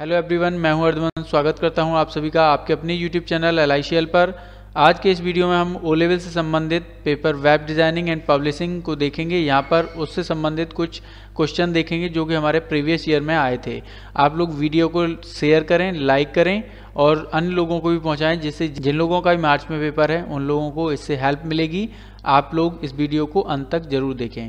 hello everyone मैं हूं अर्धवन स्वागत करता हूं आप सभी का आपके अपने यूट्यूब चैनल एल पर आज के इस वीडियो में हम ओ लेवल से संबंधित paper web designing and publishing को देखेंगे यहाँ पर उससे संबंधित कुछ क्वेश्चन देखेंगे जो कि हमारे प्रीवियस ईयर में आए थे आप लोग वीडियो को शेयर करें लाइक करें और अन्य लोगों को भी पहुँचाएँ जिससे जिन लोगों का भी मार्च में पेपर है उन लोगों को इससे हेल्प मिलेगी आप लोग इस वीडियो को अंत तक जरूर देखें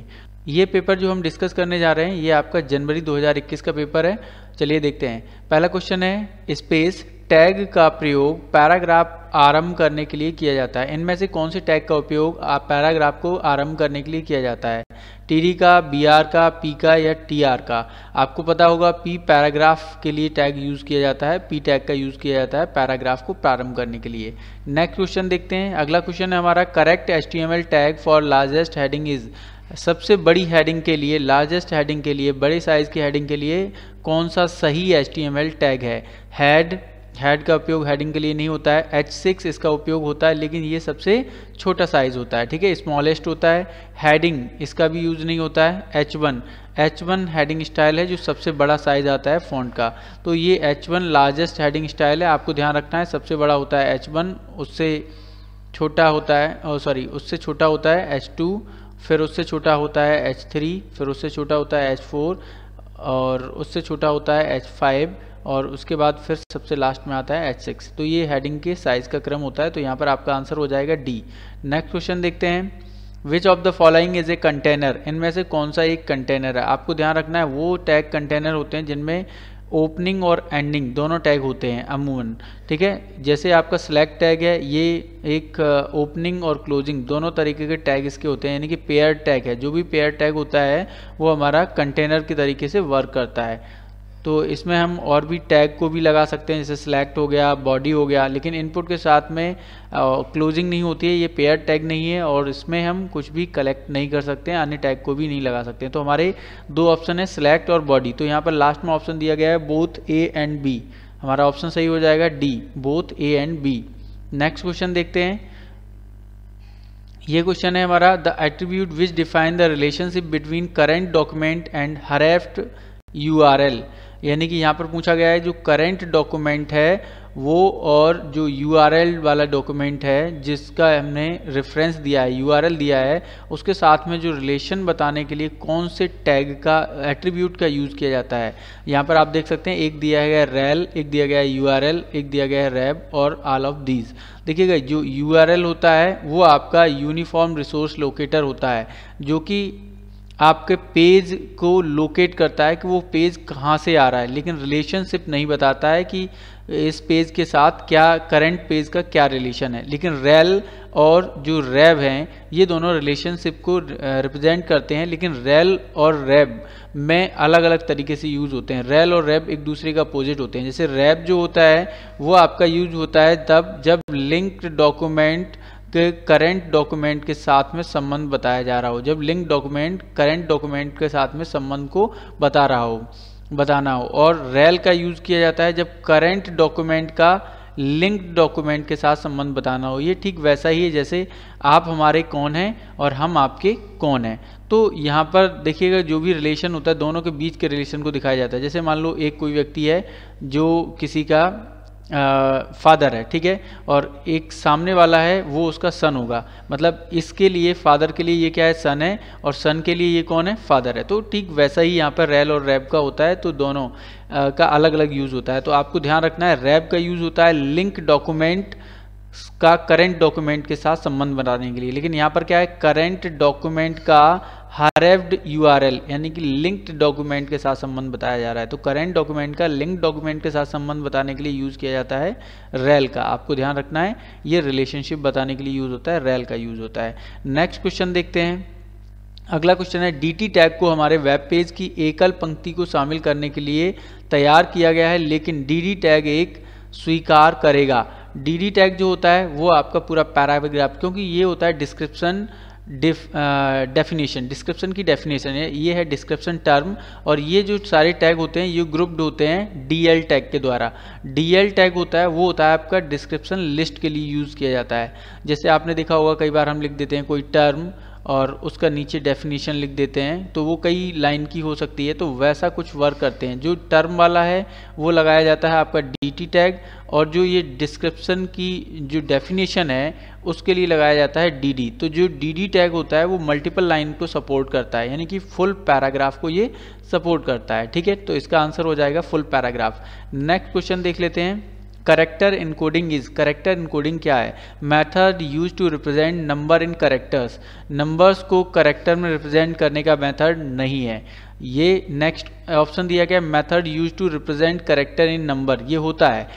ये पेपर जो हम डिस्कस करने जा रहे हैं ये आपका जनवरी 2021 का पेपर है चलिए देखते हैं पहला क्वेश्चन है स्पेस टैग का प्रयोग पैराग्राफ आरंभ करने के लिए किया जाता है इनमें से कौन से टैग का उपयोग पैराग्राफ को आरंभ करने के लिए किया जाता है टी का बी का पी का या टी का आपको पता होगा पी पैराग्राफ के लिए टैग यूज़ किया जाता है पी टैग का यूज़ किया जाता है पैराग्राफ को प्रारंभ करने के लिए नेक्स्ट क्वेश्चन देखते हैं अगला क्वेश्चन है हमारा correct H tag for largest heading is सबसे बड़ी हेडिंग के लिए लार्जेस्ट हेडिंग के लिए बड़े साइज की हेडिंग के लिए कौन सा सही एच टैग है हेड हेड का उपयोग हेडिंग के लिए नहीं होता है एच सिक्स इसका उपयोग होता है लेकिन ये सबसे छोटा साइज होता है ठीक है स्मॉलेस्ट होता है हेडिंग इसका भी यूज नहीं होता है H one H one heading style है जो सबसे बड़ा साइज आता है फॉन्ट का तो ये H one largest heading style है आपको ध्यान रखना है सबसे बड़ा होता है एच वन उससे छोटा होता है सॉरी उससे छोटा होता है एच टू फिर उससे छोटा होता है एच थ्री फिर उससे छोटा होता है एच फोर और उससे छोटा होता है एच फाइव और उसके बाद फिर सबसे लास्ट में आता है एच सिक्स तो ये हेडिंग के साइज का क्रम होता है तो यहाँ पर आपका आंसर हो जाएगा डी नेक्स्ट क्वेश्चन देखते हैं which of the following is a container इनमें से कौन सा एक कंटेनर है आपको ध्यान रखना है वो टैग कंटेनर होते हैं जिनमें ओपनिंग और एंडिंग दोनों टैग होते हैं अमूमन ठीक है जैसे आपका सिलेक्ट टैग है ये एक ओपनिंग और क्लोजिंग दोनों तरीके के टैग इसके होते हैं यानी कि पेयर टैग है जो भी पेयर टैग होता है वो हमारा कंटेनर के तरीके से वर्क करता है तो इसमें हम और भी टैग को भी लगा सकते हैं जैसे सिलेक्ट हो गया बॉडी हो गया लेकिन इनपुट के साथ में क्लोजिंग नहीं होती है ये पेयर टैग नहीं है और इसमें हम कुछ भी कलेक्ट नहीं कर सकते हैं अन्य टैग को भी नहीं लगा सकते हैं तो हमारे दो ऑप्शन है सिलेक्ट और बॉडी तो यहाँ पर लास्ट में ऑप्शन दिया गया है बोथ ए एंड बी हमारा ऑप्शन सही हो जाएगा D both A and B next question देखते हैं ये क्वेश्चन है हमारा the attribute which define the relationship between current document and href U यानी कि यहाँ पर पूछा गया है जो करेंट डॉक्यूमेंट है वो और जो यू वाला डॉक्यूमेंट है जिसका हमने रेफरेंस दिया है यू दिया है उसके साथ में जो रिलेशन बताने के लिए कौन से टैग का एट्रीब्यूट का यूज़ किया जाता है यहाँ पर आप देख सकते हैं एक दिया गया रेल एक दिया गया यू एक दिया गया है रैब और आल ऑफ दीज देखिएगा जो यू होता है वो आपका यूनिफॉर्म रिसोर्स लोकेटर होता है जो कि आपके पेज को लोकेट करता है कि वो पेज कहाँ से आ रहा है लेकिन रिलेशनशिप नहीं बताता है कि इस पेज के साथ क्या करंट पेज का क्या रिलेशन है लेकिन रेल और जो रेब हैं ये दोनों रिलेशनशिप को रिप्रेजेंट करते हैं लेकिन रेल और रेब में अलग अलग तरीके से यूज़ होते हैं रेल और रेब एक दूसरे का अपोजिट होते हैं जैसे रेब जो होता है वो आपका यूज होता है तब जब लिंक्ड डॉक्यूमेंट के करेंट डॉक्यूमेंट के साथ में संबंध बताया जा रहा हो जब लिंक डॉक्यूमेंट करेंट डॉक्यूमेंट के साथ में संबंध को बता रहा हो बताना हो और रेल का यूज किया जाता है जब करेंट डॉक्यूमेंट का लिंक डॉक्यूमेंट के साथ संबंध बताना हो ये ठीक वैसा ही है जैसे आप हमारे कौन हैं और हम आपके कौन हैं तो यहाँ पर देखिएगा जो भी रिलेशन होता है दोनों के बीच के रिलेशन को दिखाया जाता है जैसे मान लो एक कोई व्यक्ति है जो किसी का फादर है ठीक है और एक सामने वाला है वो उसका सन होगा मतलब इसके लिए फादर के लिए ये क्या है सन है और सन के लिए ये कौन है फादर है तो ठीक वैसा ही यहाँ पर रेल और रैब का होता है तो दोनों आ, का अलग अलग यूज़ होता है तो आपको ध्यान रखना है रैब का यूज़ होता है लिंक डॉक्यूमेंट का करंट डॉक्यूमेंट के साथ संबंध बनाने के लिए लेकिन यहाँ पर क्या है करंट डॉक्यूमेंट का हारेव्ड एल यानी कि लिंक्ड डॉक्यूमेंट के साथ संबंध बताया जा रहा है तो करंट डॉक्यूमेंट का लिंक डॉक्यूमेंट के साथ संबंध बताने के लिए यूज़ किया जाता है रेल का आपको ध्यान रखना है ये रिलेशनशिप बताने के लिए यूज़ होता है रेल का यूज़ होता है नेक्स्ट क्वेश्चन देखते हैं अगला क्वेश्चन है टी टैग को हमारे वेब पेज की एकल पंक्ति को शामिल करने के लिए तैयार किया गया है लेकिन डी टैग एक स्वीकार करेगा डी टैग जो होता है वो आपका पूरा पैराग्राफ क्योंकि ये होता है डिस्क्रिप्शन डेफिनेशन डिस्क्रिप्शन की डेफिनेशन है ये है डिस्क्रिप्शन टर्म और ये जो सारे टैग होते हैं ये ग्रुप्ड होते हैं डीएल टैग के द्वारा डीएल टैग होता है वो होता है आपका डिस्क्रिप्शन लिस्ट के लिए यूज़ किया जाता है जैसे आपने देखा होगा कई बार हम लिख देते हैं कोई टर्म और उसका नीचे डेफिनेशन लिख देते हैं तो वो कई लाइन की हो सकती है तो वैसा कुछ वर्क करते हैं जो टर्म वाला है वो लगाया जाता है आपका डी टैग और जो ये डिस्क्रिप्शन की जो डेफिनेशन है उसके लिए लगाया जाता है डी तो जो डी टैग होता है वो मल्टीपल लाइन को सपोर्ट करता है यानी कि फुल पैराग्राफ को ये सपोर्ट करता है ठीक है तो इसका आंसर हो जाएगा फुल पैराग्राफ नेक्स्ट क्वेश्चन देख लेते हैं character encoding is character encoding क्या है method use to represent number in characters numbers को करेक्टर में रिप्रेजेंट करने का मेथड नहीं है ये नेक्स्ट ऑप्शन दिया गया method use to represent character in number ये होता है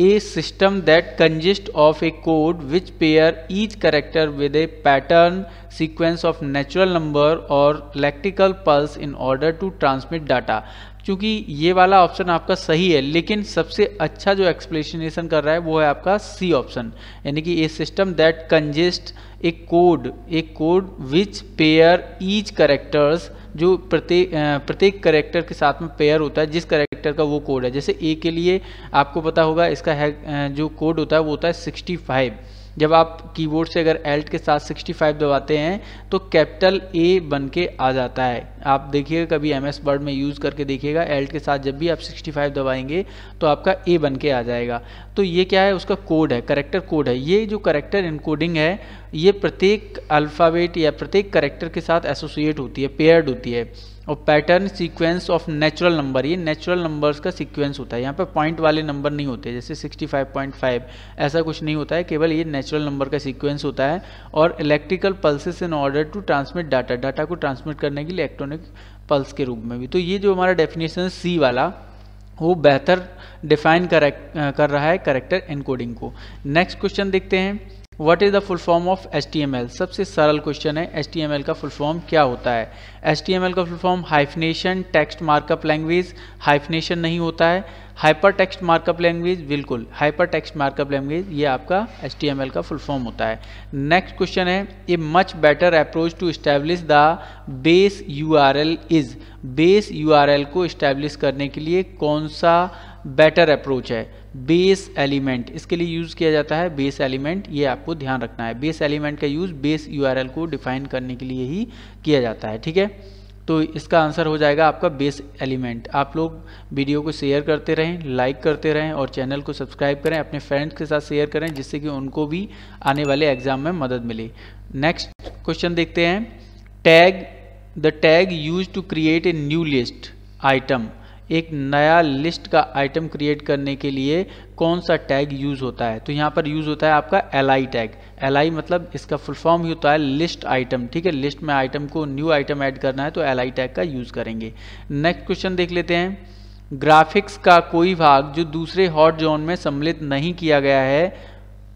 a system that consist of a code which pair each character with a pattern sequence of natural number और electrical pulse in order to transmit data क्योंकि ये वाला option आपका सही है लेकिन सबसे अच्छा जो एक्सप्लेनेशन कर रहा है वो है आपका सी ऑप्शन यानी कि a system that consist a code a code which pair each characters जो प्रत्येक प्रत्येक करेक्टर के साथ में पेयर होता है जिस करेक्टर का वो कोड है जैसे ए के लिए आपको पता होगा इसका है जो कोड होता है वो होता है सिक्सटी फाइव जब आप कीबोर्ड से अगर एल्ट के साथ 65 दबाते हैं तो कैपिटल ए बन के आ जाता है आप देखिएगा कभी एम एस वर्ड में यूज़ करके देखिएगा एल्ट के साथ जब भी आप 65 दबाएंगे तो आपका ए बन के आ जाएगा तो ये क्या है उसका कोड है करेक्टर कोड है ये जो करेक्टर इनकोडिंग है ये प्रत्येक अल्फ़ाबेट या प्रत्येक करेक्टर के साथ एसोसिएट होती है पेयर्ड होती है और pattern sequence of natural number ये नेचुरल नंबर्स का सीक्वेंस होता है यहाँ पर पॉइंट वाले नंबर नहीं होते जैसे 65.5 ऐसा कुछ नहीं होता है केवल ये नेचुरल नंबर का सीक्वेंस होता है और electrical pulses in order to transmit data data को ट्रांसमिट करने के लिए इलेक्ट्रॉनिक पल्स के रूप में भी तो ये जो हमारा डेफिनेशन सी वाला वो बेहतर डिफाइन कर रहा है करेक्टर इनकोडिंग को नेक्स्ट क्वेश्चन देखते हैं what is the full form of H सबसे सरल क्वेश्चन है एच का फुल फॉर्म क्या होता है एच का full form hyphenation text markup language hyphenation नहीं होता है हाइपर टेक्स्ट मार्कअप लैंग्वेज बिल्कुल हाइपर टेक्स्ट मार्कअप लैंग्वेज ये आपका एच का फुल फॉर्म होता है नेक्स्ट क्वेश्चन है a much better approach to establish the base U is base U को इस्टेब्लिश करने के लिए कौन सा बेटर अप्रोच है बेस एलिमेंट इसके लिए यूज़ किया जाता है बेस एलिमेंट ये आपको ध्यान रखना है बेस एलिमेंट का यूज़ बेस यूआरएल को डिफाइन करने के लिए ही किया जाता है ठीक है तो इसका आंसर हो जाएगा आपका बेस एलिमेंट आप लोग वीडियो को शेयर करते रहें लाइक करते रहें और चैनल को सब्सक्राइब करें अपने फ्रेंड्स के साथ शेयर करें जिससे कि उनको भी आने वाले एग्जाम में मदद मिले नेक्स्ट क्वेश्चन देखते हैं tag the tag use to create a new list item एक नया लिस्ट का आइटम क्रिएट करने के लिए कौन सा टैग यूज़ होता है तो यहाँ पर यूज़ होता है आपका L I tag L I मतलब इसका फुल फॉर्म ही होता है लिस्ट आइटम ठीक है लिस्ट में आइटम को न्यू आइटम ऐड करना है तो एल आई टैग का यूज़ करेंगे नेक्स्ट क्वेश्चन देख लेते हैं ग्राफिक्स का कोई भाग जो दूसरे हॉट जोन में सम्मिलित नहीं किया गया है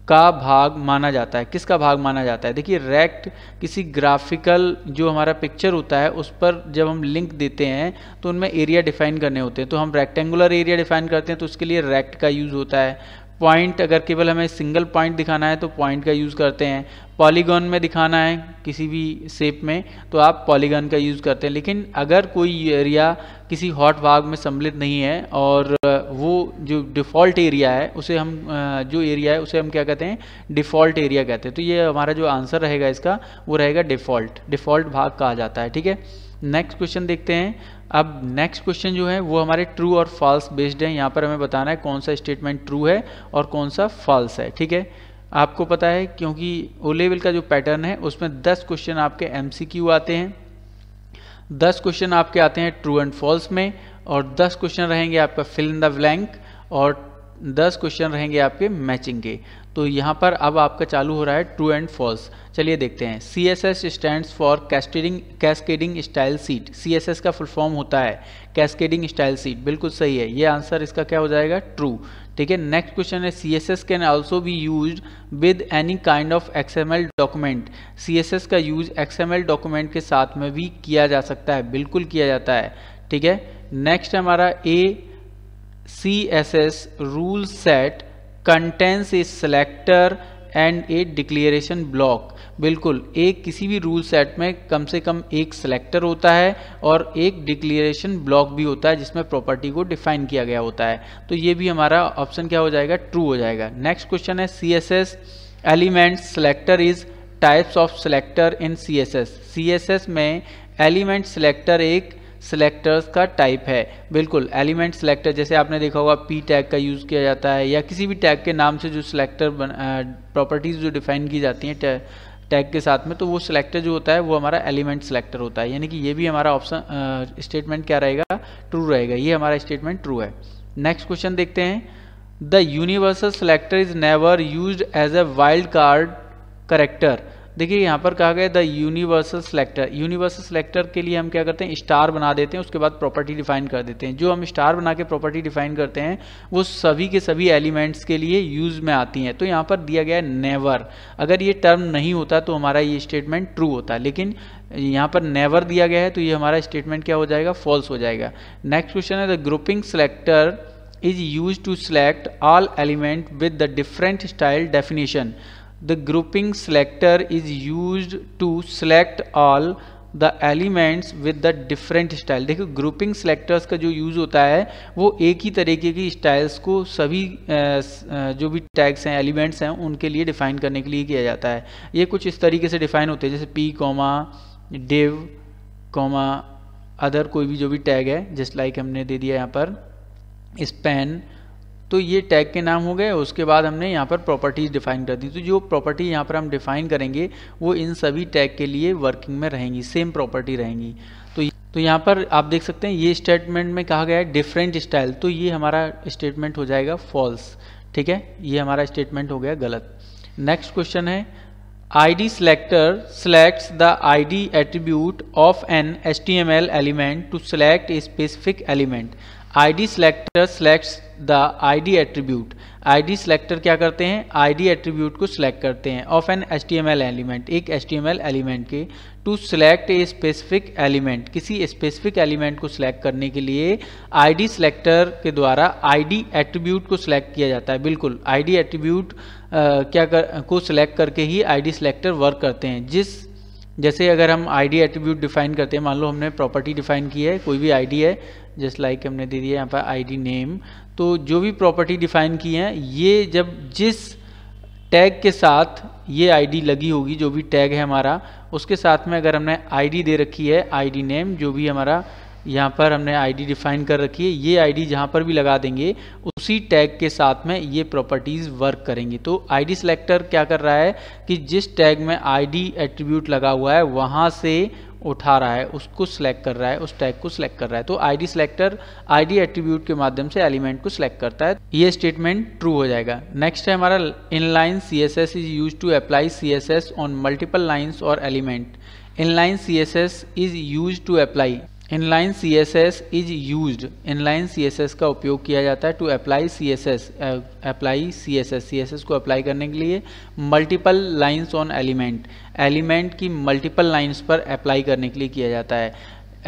का भाग माना जाता है किसका भाग माना जाता है देखिए रेक्ट किसी ग्राफिकल जो हमारा पिक्चर होता है उस पर जब हम लिंक देते हैं तो उनमें एरिया डिफाइन करने होते हैं तो हम रेक्टेंगुलर एरिया डिफाइन करते हैं तो उसके लिए रेक्ट का यूज़ होता है पॉइंट अगर केवल हमें सिंगल पॉइंट दिखाना है तो पॉइंट का यूज़ करते हैं पॉलीगॉन में दिखाना है किसी भी शेप में तो आप पॉलीगॉन का यूज़ करते हैं लेकिन अगर कोई एरिया किसी हॉट भाग में सम्मिलित नहीं है और वो जो डिफ़ॉल्ट एरिया है उसे हम जो एरिया है उसे हम क्या कहते हैं डिफ़ॉल्ट एरिया कहते हैं तो ये हमारा जो आंसर रहेगा इसका वो रहेगा डिफ़ॉल्ट डिफ़ॉल्ट भाग कहा जाता है ठीक है नेक्स्ट क्वेश्चन देखते हैं अब नेक्स्ट क्वेश्चन जो है वो हमारे ट्रू और फॉल्स बेस्ड है यहाँ पर हमें बताना है कौन सा स्टेटमेंट ट्रू है और कौन सा फॉल्स है ठीक है आपको पता है क्योंकि ओ लेवल का जो पैटर्न है उसमें 10 क्वेश्चन आपके एम आते हैं 10 क्वेश्चन आपके आते हैं ट्रू एंड फॉल्स में और 10 क्वेश्चन रहेंगे आपका फिल इन द ब्लैंक और 10 क्वेश्चन रहेंगे आपके मैचिंग के तो यहाँ पर अब आपका चालू हो रहा है ट्रू एंड फॉल्स चलिए देखते हैं C S S stand for cascading cascading style sheet C S S का फुल फॉर्म होता है कैस्केडिंग स्टाइल सीट बिल्कुल सही है ये आंसर इसका क्या हो जाएगा ट्रू ठीक है नेक्स्ट क्वेश्चन है C S S can also be use with any kind of X M L document C S S का use X M L document के साथ में भी किया जा सकता है बिल्कुल किया जाता है ठीक है नेक्स्ट हमारा a C S S rule set contains is selector and a declaration block बिल्कुल एक किसी भी रूल सेट में कम से कम एक सेलेक्टर होता है और एक डिक्लेरेशन ब्लॉक भी होता है जिसमें प्रॉपर्टी को डिफाइन किया गया होता है तो ये भी हमारा ऑप्शन क्या हो जाएगा ट्रू हो जाएगा नेक्स्ट क्वेश्चन है C S S element selector is types of selector in C S S C S S में एलिमेंट सेलेक्टर एक सेलेक्टर्स का टाइप है बिल्कुल एलिमेंट सेलेक्टर जैसे आपने देखा होगा पी टैग का यूज़ किया जाता है या किसी भी टैग के नाम से जो सिलेक्टर प्रॉपर्टीज़ जो डिफाइन की जाती हैं टैग के साथ में तो वो सिलेक्टर जो होता है वो हमारा एलिमेंट सिलेक्टर होता है यानी कि ये भी हमारा ऑप्शन स्टेटमेंट क्या रहेगा ट्रू रहेगा ये हमारा स्टेटमेंट ट्रू है नेक्स्ट क्वेश्चन देखते हैं the universal selector is never use as a wild card character देखिए यहाँ पर कहा गया the universal selector universal selector के लिए हम क्या करते हैं स्टार बना देते हैं उसके बाद प्रॉपर्टी डिफाइन कर देते हैं जो हम स्टार बना के प्रॉपर्टी डिफाइन करते हैं वो सभी के सभी एलिमेंट्स के लिए यूज में आती हैं तो यहाँ पर दिया गया है नेवर अगर ये टर्म नहीं होता तो हमारा ये स्टेटमेंट ट्रू होता लेकिन यहाँ पर नेवर दिया गया है तो ये हमारा स्टेटमेंट क्या हो जाएगा फॉल्स हो जाएगा नेक्स्ट क्वेश्चन है the grouping selector is use to select all element with the different style definition the grouping selector is use to select all the elements with the different style देखो grouping selectors का जो use होता है वो एक ही तरीके की styles को सभी जो भी टैग्स हैं एलिमेंट्स हैं उनके लिए डिफाइन करने के लिए किया जाता है ये कुछ इस तरीके से डिफाइन होते हैं जैसे P comma div comma other कोई भी जो भी टैग है जस्ट लाइक हमने दे दिया यहाँ पर स्पेन तो ये टैग के नाम हो गए उसके बाद हमने यहाँ पर प्रॉपर्टीज़ डिफाइन कर दी तो जो प्रॉपर्टी यहाँ पर हम डिफाइन करेंगे वो इन सभी टैग के लिए वर्किंग में रहेंगी सेम प्रॉपर्टी रहेंगी तो तो यहाँ पर आप देख सकते हैं ये स्टेटमेंट में कहा गया है डिफरेंट स्टाइल तो ये हमारा स्टेटमेंट हो जाएगा फॉल्स ठीक है ये हमारा स्टेटमेंट हो गया गलत नेक्स्ट क्वेश्चन है I id selector selects the id attribute of an html element to select a specific element I D selector select the I D attribute I D selector क्या करते हैं आई डी एट्रीब्यूट को select करते हैं of an H T M L element एक H T M L element के to select a specific element किसी specific element को सिलेक्ट करने के लिए आई डी सेलेक्टर के द्वारा आई डी एट्रीब्यूट को सिलेक्ट किया जाता है बिल्कुल आई डी एट्रीब्यूट क्या कर को सिलेक्ट करके ही आई डी सेलेक्टर वर्क करते हैं जिस जैसे अगर हम आई डी एट्रीब्यूट डिफाइन करते हैं मान लो हमने प्रॉपर्टी डिफाइन की है कोई भी आई डी है जस्ट लाइक like हमने दे दिया यहाँ पर आई डी नेम तो जो भी प्रॉपर्टी डिफाइन की है ये जब जिस टैग के साथ ये आईडी लगी होगी जो भी टैग है हमारा उसके साथ में अगर हमने आईडी दे रखी है आईडी नेम जो भी हमारा यहाँ पर हमने आईडी डिफाइन कर रखी है ये आईडी जहाँ पर भी लगा देंगे उसी टैग के साथ में ये प्रॉपर्टीज़ वर्क करेंगी तो आईडी सिलेक्टर क्या कर रहा है कि जिस टैग में आईडी एट्रीब्यूट लगा हुआ है वहाँ से उठा रहा है उसको सिलेक्ट कर रहा है उस टैग को सिलेक्ट कर रहा है तो I D selector D attribute के माध्यम से एलिमेंट को सिलेक्ट करता है ये स्टेटमेंट ट्रू हो जाएगा नेक्स्ट है हमारा inline C S S is use to apply C S S on multiple lines और element inline C S S is use to apply inline C S S is use inline C S S का उपयोग किया जाता है to apply C S S apply C S S C S S को apply करने के लिए multiple lines on element element की मल्टीपल लाइन्स पर अप्लाई करने के लिए किया जाता है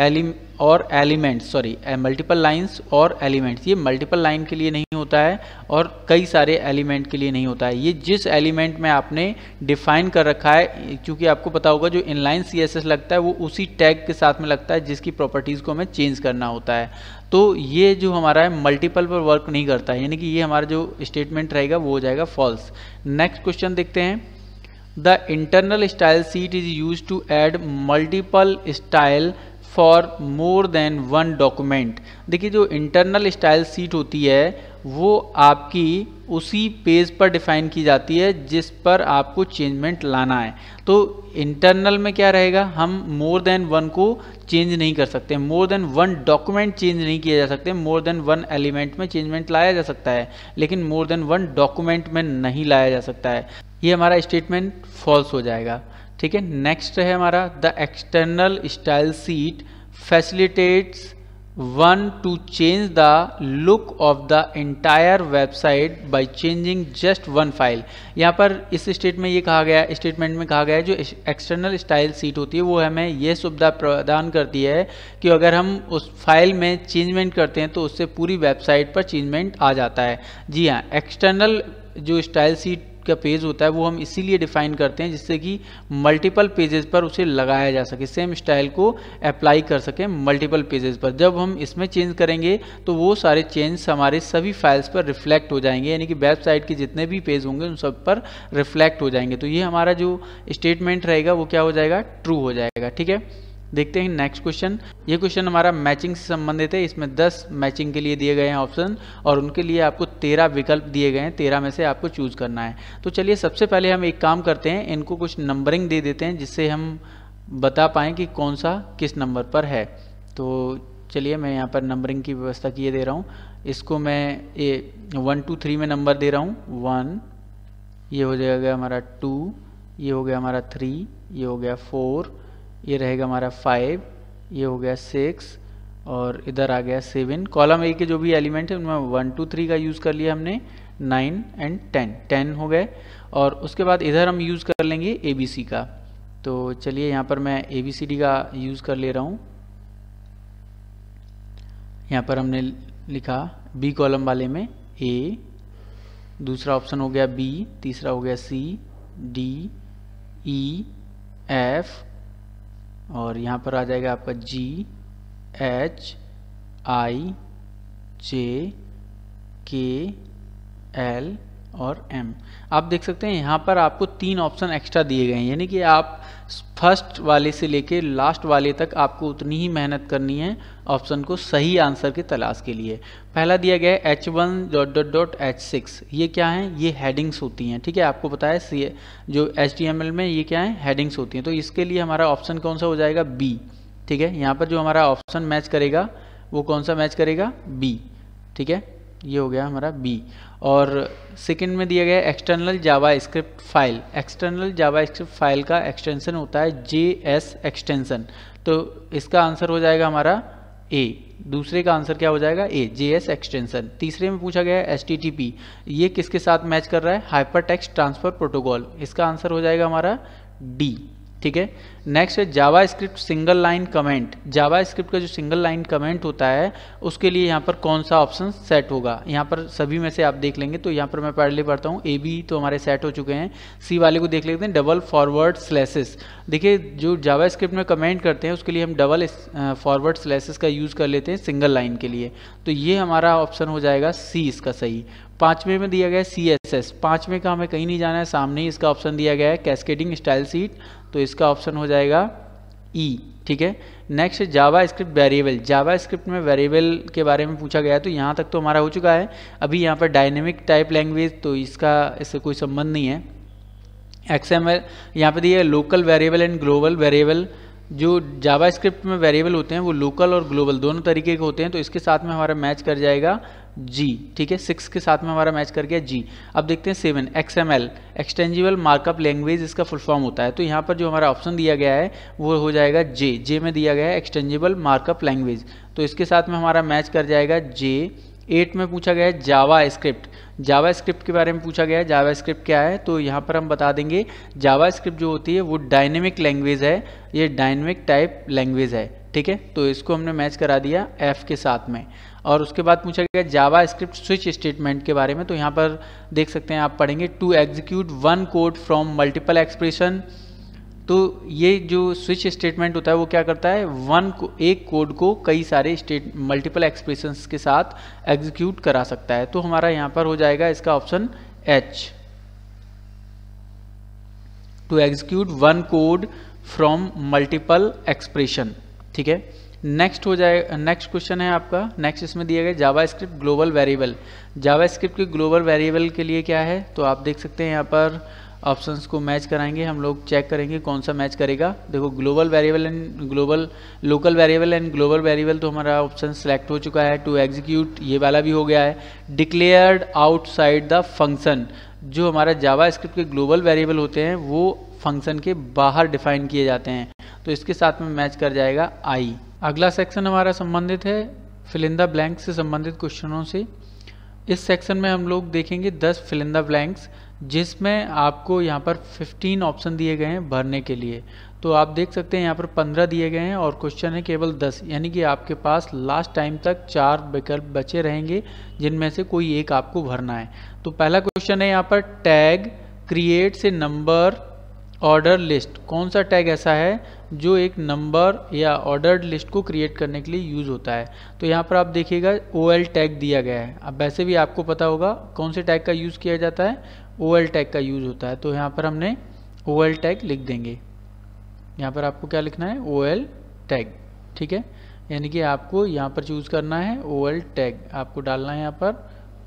एलिम और एलिमेंट्स सॉरी मल्टीपल लाइंस और एलिमेंट्स ये मल्टीपल लाइन के लिए नहीं होता है और कई सारे एलिमेंट के लिए नहीं होता है ये जिस एलिमेंट में आपने डिफाइन कर रखा है क्योंकि आपको पता होगा जो इनलाइन सी लगता है वो उसी टैग के साथ में लगता है जिसकी प्रॉपर्टीज़ को हमें चेंज करना होता है तो ये जो हमारा है मल्टीपल पर वर्क नहीं करता है यानी कि ये हमारा जो स्टेटमेंट रहेगा वो हो जाएगा फॉल्स नेक्स्ट क्वेश्चन देखते हैं the internal style sheet is use to add multiple style for more than one document देखिए जो इंटरनल स्टाइल सीट होती है वो आपकी उसी पेज पर डिफाइन की जाती है जिस पर आपको चेंजमेंट लाना है तो इंटरनल में क्या रहेगा हम मोर देन वन को चेंज नहीं कर सकते more than one document change नहीं किया जा सकते मोर देन वन एलिमेंट में चेंजमेंट लाया जा सकता है लेकिन मोर देन वन डॉक्यूमेंट में नहीं लाया जा सकता है ये हमारा स्टेटमेंट फॉल्स हो जाएगा ठीक है नेक्स्ट है हमारा the external style sheet facilitates one to change the look of the entire website by changing just one file यहाँ पर इस स्टेट में ये कहा गया स्टेटमेंट में कहा गया है जो एक्सटर्नल स्टाइल सीट होती है वो हमें यह सुविधा प्रदान करती है कि अगर हम उस फाइल में चेंजमेंट करते हैं तो उससे पूरी वेबसाइट पर चेंजमेंट आ जाता है जी हाँ एक्सटर्नल जो स्टाइल सीट का पेज होता है वो हम इसीलिए डिफाइन करते हैं जिससे कि मल्टीपल पेजेस पर उसे लगाया जा सके सेम स्टाइल को अप्लाई कर सके मल्टीपल पेजेस पर जब हम इसमें चेंज करेंगे तो वो सारे चेंज हमारे सभी फाइल्स पर रिफ्लेक्ट हो जाएंगे यानी कि वेबसाइट के जितने भी पेज होंगे उन सब पर रिफ्लेक्ट हो जाएंगे तो ये हमारा जो स्टेटमेंट रहेगा वो क्या हो जाएगा ट्रू हो जाएगा ठीक है देखते हैं नेक्स्ट क्वेश्चन ये क्वेश्चन हमारा मैचिंग से संबंधित है इसमें 10 मैचिंग के लिए दिए गए हैं ऑप्शन और उनके लिए आपको 13 विकल्प दिए गए हैं 13 में से आपको चूज करना है तो चलिए सबसे पहले हम एक काम करते हैं इनको कुछ नंबरिंग दे देते हैं जिससे हम बता पाएं कि कौन सा किस नंबर पर है तो चलिए मैं यहाँ पर नंबरिंग की व्यवस्था किए दे रहा हूँ इसको मैं ये वन टू थ्री में नंबर दे रहा हूँ वन ये हो जाएगा हमारा टू ये हो गया हमारा थ्री ये हो गया फोर ये रहेगा हमारा फाइव ये हो गया सिक्स और इधर आ गया सेवन कॉलम ए के जो भी एलिमेंट है उनमें वन टू थ्री का यूज़ कर लिया हमने नाइन एंड टेन टेन हो गए और उसके बाद इधर हम यूज़ कर लेंगे ए बी सी का तो चलिए यहाँ पर मैं ए बी सी डी का यूज़ कर ले रहा हूँ यहाँ पर हमने लिखा बी कॉलम वाले में ए दूसरा ऑप्शन हो गया बी तीसरा हो गया सी डी ई एफ और यहाँ पर आ जाएगा आपका जी एच आई जे के एल और एम आप देख सकते हैं यहाँ पर आपको तीन ऑप्शन एक्स्ट्रा दिए गए हैं यानी कि आप फर्स्ट वाले से लेकर लास्ट वाले तक आपको उतनी ही मेहनत करनी है ऑप्शन को सही आंसर की तलाश के लिए पहला दिया गया है H one dot dot dot H six ये क्या है ये हेडिंग्स होती हैं ठीक है आपको पता है सी जो एच में ये क्या है हेडिंग्स होती हैं तो इसके लिए हमारा ऑप्शन कौन सा हो जाएगा बी ठीक है यहाँ पर जो हमारा ऑप्शन मैच करेगा वो कौन सा मैच करेगा बी ठीक है ये हो गया हमारा बी और सेकेंड में दिया गया external JavaScript file external JavaScript file का एक्सटेंशन होता है जे एस एक्सटेंशन तो इसका आंसर हो जाएगा हमारा ए दूसरे का आंसर क्या हो जाएगा ए जे एस एक्सटेंशन तीसरे में पूछा गया एस टी टी पी ये किसके साथ मैच कर रहा है हाइपर टेक्स ट्रांसफर प्रोटोकॉल इसका आंसर हो जाएगा हमारा डी ठीक है नेक्स्ट है JavaScript single line comment JavaScript का जो सिंगल लाइन कमेंट होता है उसके लिए यहाँ पर कौन सा ऑप्शन सेट होगा यहाँ पर सभी में से आप देख लेंगे तो यहाँ पर मैं पहले पढ़ता हूँ ए बी तो हमारे सेट हो चुके हैं सी वाले को देख लेते हैं डबल फॉरवर्ड स्लेसेस देखिए जो जावा स्क्रिप्ट में कमेंट करते हैं उसके लिए हम डबल फॉरवर्ड स्लेसेस का यूज़ कर लेते हैं सिंगल लाइन के लिए तो ये हमारा ऑप्शन हो जाएगा सी इसका सही पाँचवें में दिया गया है सी एस एस पाँचवें का हमें कहीं नहीं जाना है सामने ही इसका ऑप्शन दिया गया है कैस्केडिंग स्टाइल सीट तो इसका ऑप्शन हो जाएगा ई e, ठीक है next JavaScript variable JavaScript में वेरिएबल के बारे में पूछा गया तो यहाँ तक तो हमारा हो चुका है अभी यहाँ पर डायनेमिक टाइप लैंग्वेज तो इसका इससे कोई संबंध नहीं है एक्स एम एल यहाँ पर दिया local variable and global variable जो जावास्क्रिप्ट में वेरिएबल होते हैं वो लोकल और ग्लोबल दोनों तरीके के होते हैं तो इसके साथ में हमारा मैच कर जाएगा जी ठीक है सिक्स के साथ में हमारा मैच कर गया जी अब देखते हैं seven X M L extensible markup language इसका फुल फॉर्म होता है तो यहाँ पर जो हमारा ऑप्शन दिया गया है वो हो जाएगा जे जे में दिया गया है एक्सटेंजिबल मार्कअप लैंग्वेज तो इसके साथ में हमारा मैच कर जाएगा जे एट में पूछा गया है जावा स्क्रिप्ट जावास्क्रिप्ट के बारे में पूछा गया है जावास्क्रिप्ट क्या है तो यहाँ पर हम बता देंगे जावास्क्रिप्ट जो होती है वो डायनेमिक लैंग्वेज है ये डायनेमिक टाइप लैंग्वेज है ठीक है तो इसको हमने मैच करा दिया एफ के साथ में और उसके बाद पूछा गया जावा स्क्रिप्ट स्विच स्टेटमेंट के बारे में तो यहाँ पर देख सकते हैं आप पढ़ेंगे to execute one code from multiple expression तो ये जो स्विच स्टेटमेंट होता है वो क्या करता है वन को एक कोड को कई सारे स्टेट मल्टीपल एक्सप्रेशंस के साथ एग्जीक्यूट करा सकता है तो हमारा यहाँ पर हो जाएगा इसका option H to execute one code from multiple expression ठीक है नेक्स्ट हो जाएगा नेक्स्ट क्वेश्चन है आपका नेक्स्ट इसमें दिया गया JavaScript global variable JavaScript के ग्लोबल वेरिएबल के लिए क्या है तो आप देख सकते हैं यहाँ पर ऑप्शंस को मैच कराएंगे हम लोग चेक करेंगे कौन सा मैच करेगा देखो global variable and global local variable and global variable तो हमारा ऑप्शन सेलेक्ट हो चुका है टू एग्जीक्यूट ये वाला भी हो गया है डिक्लेयर्ड आउटसाइड द फंक्शन जो हमारा जावा स्क्रिप्ट के ग्लोबल वेरिएबल होते हैं वो फंक्शन के बाहर डिफाइन किए जाते हैं तो इसके साथ में मैच कर जाएगा आई अगला सेक्शन हमारा संबंधित है फिलिंदा ब्लैंक्स से संबंधित क्वेश्चनों से इस सेक्शन में हम लोग देखेंगे दस फिलिंदा ब्लैंक्स जिसमें आपको यहाँ पर 15 ऑप्शन दिए गए हैं भरने के लिए तो आप देख सकते हैं यहाँ पर 15 दिए गए हैं और क्वेश्चन है केवल 10 यानी कि आपके पास लास्ट टाइम तक चार विकल्प बचे रहेंगे जिनमें से कोई एक आपको भरना है तो पहला क्वेश्चन है यहाँ पर टैग क्रिएट से नंबर ऑर्डर लिस्ट कौन सा टैग ऐसा है जो एक नंबर या ऑर्डर्ड लिस्ट को क्रिएट करने के लिए यूज़ होता है तो यहाँ पर आप देखिएगा ओ टैग दिया गया है अब वैसे भी आपको पता होगा कौन से टैग का यूज़ किया जाता है ओ टैग का यूज़ होता है तो यहाँ पर हमने ओ टैग लिख देंगे यहाँ पर आपको क्या लिखना है ओ टैग ठीक है यानी कि आपको यहाँ पर चूज़ करना है ओ टैग आपको डालना है यहाँ पर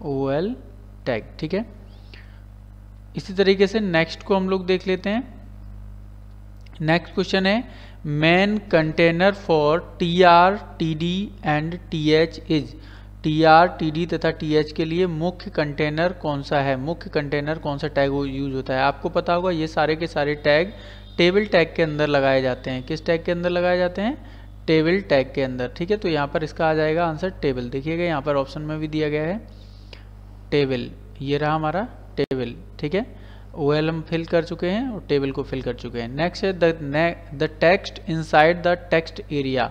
ओ टैग ठीक है इसी तरीके से नेक्स्ट को हम लोग देख लेते हैं नेक्स्ट क्वेश्चन है main container for T R T D and T H is T R T D तथा टी एच के लिए मुख्य कंटेनर कौन सा है मुख्य कंटेनर कौन सा टैग यूज होता है आपको पता होगा ये सारे के सारे टैग टेबल टैग के अंदर लगाए जाते हैं किस टैग के अंदर लगाए जाते हैं टेबल टैग के अंदर ठीक है तो यहाँ पर इसका आ जाएगा आंसर टेबल देखिएगा यहाँ पर ऑप्शन में भी दिया गया है टेबल ये रहा हमारा टेबल ठीक है ओ एल हम फिल कर चुके हैं और टेबल को फिल कर चुके हैं नेक्स्ट है the text inside the text area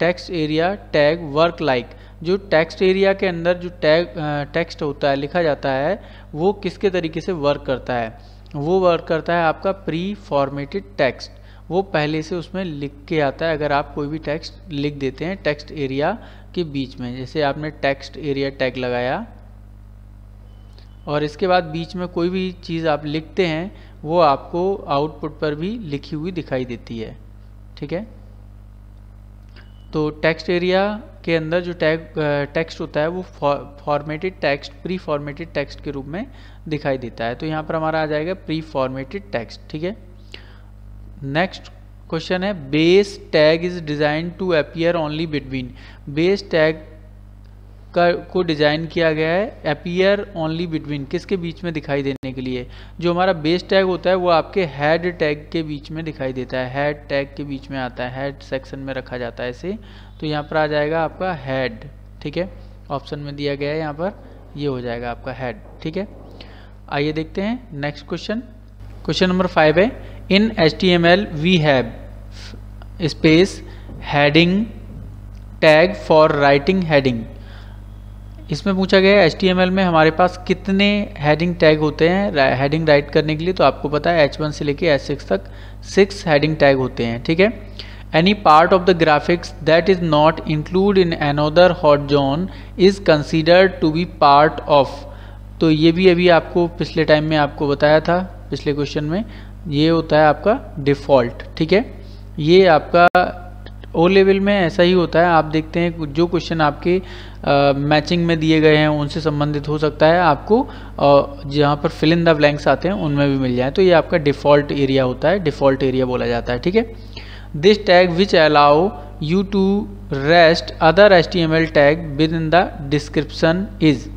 text area tag work like जो टेक्स्ट एरिया के अंदर जो टैग टेक्स्ट होता है लिखा जाता है वो किसके तरीके से वर्क करता है वो वर्क करता है आपका प्री फॉर्मेटेड टेक्स्ट वो पहले से उसमें लिख के आता है अगर आप कोई भी टेक्स्ट लिख देते हैं टेक्स्ट एरिया के बीच में जैसे आपने टेक्स्ट एरिया टैग लगाया और इसके बाद बीच में कोई भी चीज़ आप लिखते हैं वो आपको आउटपुट पर भी लिखी हुई दिखाई देती है ठीक है तो टेक्स्ट एरिया के अंदर जो टैग टेक्स्ट होता है वो formatted text preformatted text के रूप में दिखाई देता है तो यहाँ पर हमारा आ जाएगा प्री फॉर्मेटेड टेक्स्ट ठीक है नेक्स्ट क्वेश्चन है base tag is design to appear only between base tag का को डिज़ाइन किया गया है अपीयर ओनली बिटवीन किसके बीच में दिखाई देने के लिए जो हमारा बेस टैग होता है वो आपके हेड टैग के बीच में दिखाई देता है हेड टैग के बीच में आता है हेड सेक्शन में रखा जाता है इसे तो यहाँ पर आ जाएगा आपका हेड ठीक है ऑप्शन में दिया गया है यहाँ पर ये यह हो जाएगा आपका हेड ठीक है आइए देखते हैं next question question number five है in H T M L we have space heading tag for writing heading इसमें पूछा गया है एच में हमारे पास कितने हेडिंग टैग होते हैं हेडिंग राइट करने के लिए तो आपको पता है एच से लेके एच तक सिक्स हेडिंग टैग होते हैं ठीक है any part of the graphics that is not include in another hot zone is considered to be part of तो ये भी अभी आपको पिछले टाइम में आपको बताया था पिछले क्वेश्चन में ये होता है आपका डिफ़ॉल्ट ठीक है ये आपका ओ लेवल में ऐसा ही होता है आप देखते हैं जो क्वेश्चन आपके आ, मैचिंग में दिए गए हैं उनसे संबंधित हो सकता है आपको जहाँ पर फिल इन द ब्लैंक्स आते हैं उनमें भी मिल जाए तो ये आपका डिफ़ॉल्ट एरिया होता है डिफ़ॉल्ट एरिया बोला जाता है ठीक है this tag which allow you to rest other S T M L tag within the description is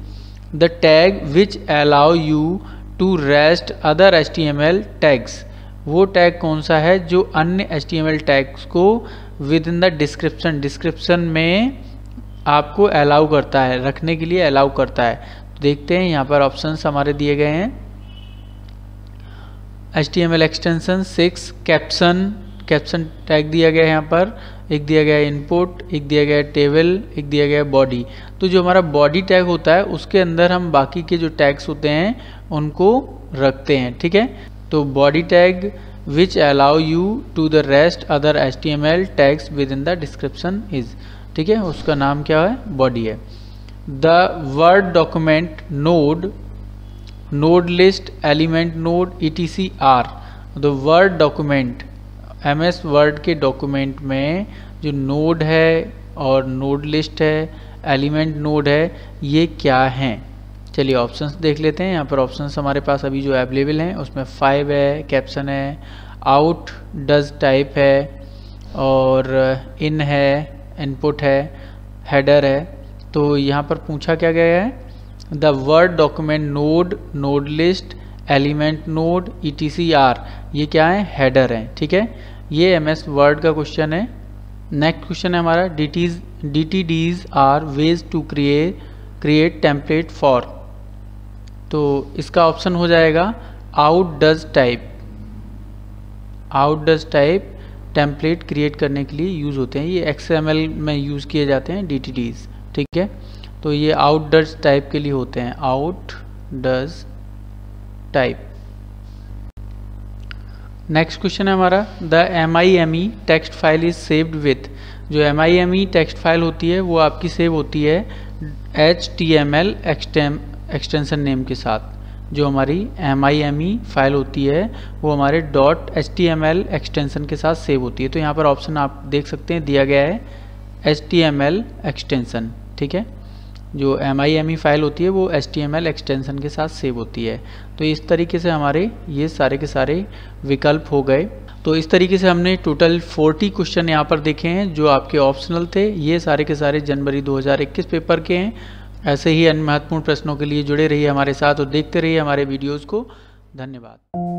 the tag which allow you to rest other S T M L tags वो tag कौन सा है जो अन्य S T M L tags को within the description description में आपको allow करता है रखने के लिए अलाउ करता है तो देखते हैं यहाँ पर ऑप्शन हमारे दिए गए हैं H T M L extension six caption caption tag दिया गया है यहाँ पर एक दिया गया है इनपुट एक दिया गया टेबल एक दिया गया बॉडी तो जो हमारा बॉडी टैग होता है उसके अंदर हम बाकी के जो टैग्स होते हैं उनको रखते हैं ठीक है तो body tag which allow you to the rest other HTML tags within the description is ठीक है उसका नाम क्या है बॉडी है the word document node node list element node E T C R the word document M S word के document में जो नोड है और नोड लिस्ट है एलिमेंट नोड है ये क्या हैं चलिए ऑप्शंस देख लेते हैं यहाँ पर ऑप्शंस हमारे पास अभी जो अवेलेबल हैं उसमें फाइव है कैप्शन है आउट डज टाइप है और इन है इनपुट है हेडर है तो यहाँ पर पूछा क्या गया है the word document node node list element node E T C R ये क्या है हेडर है ठीक है ये एम एस वर्ड का क्वेश्चन है नेक्स्ट क्वेश्चन है हमारा D Ts D T Ds are ways to create create template for तो इसका ऑप्शन हो जाएगा out does type out does type template create करने के लिए यूज़ होते हैं ये एक्स में यूज़ किए जाते हैं डी ठीक है तो ये आउट डज टाइप के लिए होते हैं out does type next question है हमारा the M I M E text file is saved with जो M I M E text file होती है वो आपकी सेव होती है H T M L extension name के साथ जो हमारी M I M E file होती है वो हमारे dot H T M L extension के साथ सेव होती है तो यहाँ पर ऑप्शन आप देख सकते हैं दिया गया है H T M L extension ठीक है जो M I M E file होती है वो H T M L extension के साथ सेव होती है तो इस तरीके से हमारे ये सारे के सारे विकल्प हो गए तो इस तरीके से हमने टोटल 40 क्वेश्चन यहाँ पर देखे हैं जो आपके ऑप्शनल थे ये सारे के सारे जनवरी 2021 पेपर के हैं ऐसे ही अन्य महत्वपूर्ण प्रश्नों के लिए जुड़े रहिए हमारे साथ और देखते रहिए हमारे वीडियोज़ को धन्यवाद